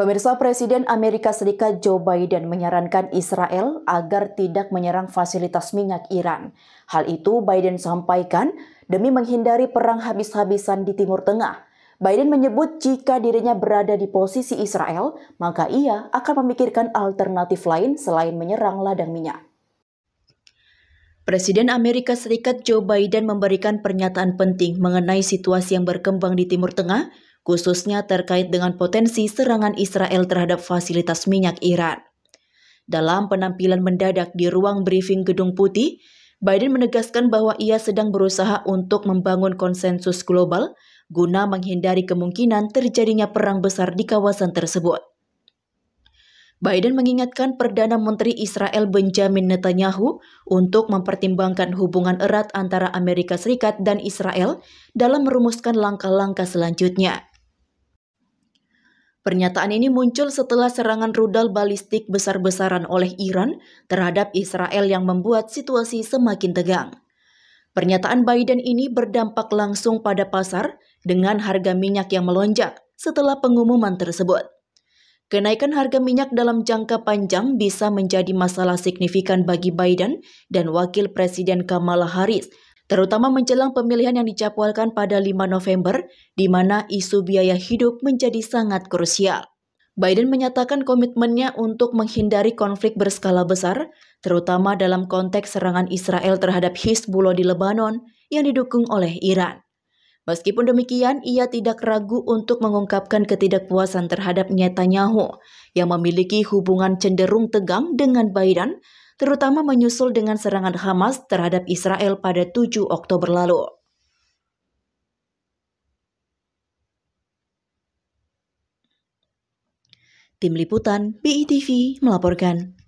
Pemirsa Presiden Amerika Serikat Joe Biden menyarankan Israel agar tidak menyerang fasilitas minyak Iran. Hal itu Biden sampaikan demi menghindari perang habis-habisan di Timur Tengah. Biden menyebut jika dirinya berada di posisi Israel, maka ia akan memikirkan alternatif lain selain menyerang ladang minyak. Presiden Amerika Serikat Joe Biden memberikan pernyataan penting mengenai situasi yang berkembang di Timur Tengah khususnya terkait dengan potensi serangan Israel terhadap fasilitas minyak Iran. Dalam penampilan mendadak di ruang briefing Gedung Putih, Biden menegaskan bahwa ia sedang berusaha untuk membangun konsensus global guna menghindari kemungkinan terjadinya perang besar di kawasan tersebut. Biden mengingatkan Perdana Menteri Israel Benjamin Netanyahu untuk mempertimbangkan hubungan erat antara Amerika Serikat dan Israel dalam merumuskan langkah-langkah selanjutnya. Pernyataan ini muncul setelah serangan rudal balistik besar-besaran oleh Iran terhadap Israel yang membuat situasi semakin tegang. Pernyataan Biden ini berdampak langsung pada pasar dengan harga minyak yang melonjak setelah pengumuman tersebut. Kenaikan harga minyak dalam jangka panjang bisa menjadi masalah signifikan bagi Biden dan Wakil Presiden Kamala Harris terutama menjelang pemilihan yang dijadwalkan pada 5 November, di mana isu biaya hidup menjadi sangat krusial. Biden menyatakan komitmennya untuk menghindari konflik berskala besar, terutama dalam konteks serangan Israel terhadap Hizbullah di Lebanon yang didukung oleh Iran. Meskipun demikian, ia tidak ragu untuk mengungkapkan ketidakpuasan terhadap Netanyahu yang memiliki hubungan cenderung tegang dengan Biden terutama menyusul dengan serangan Hamas terhadap Israel pada 7 Oktober lalu. Tim Liputan BITV melaporkan.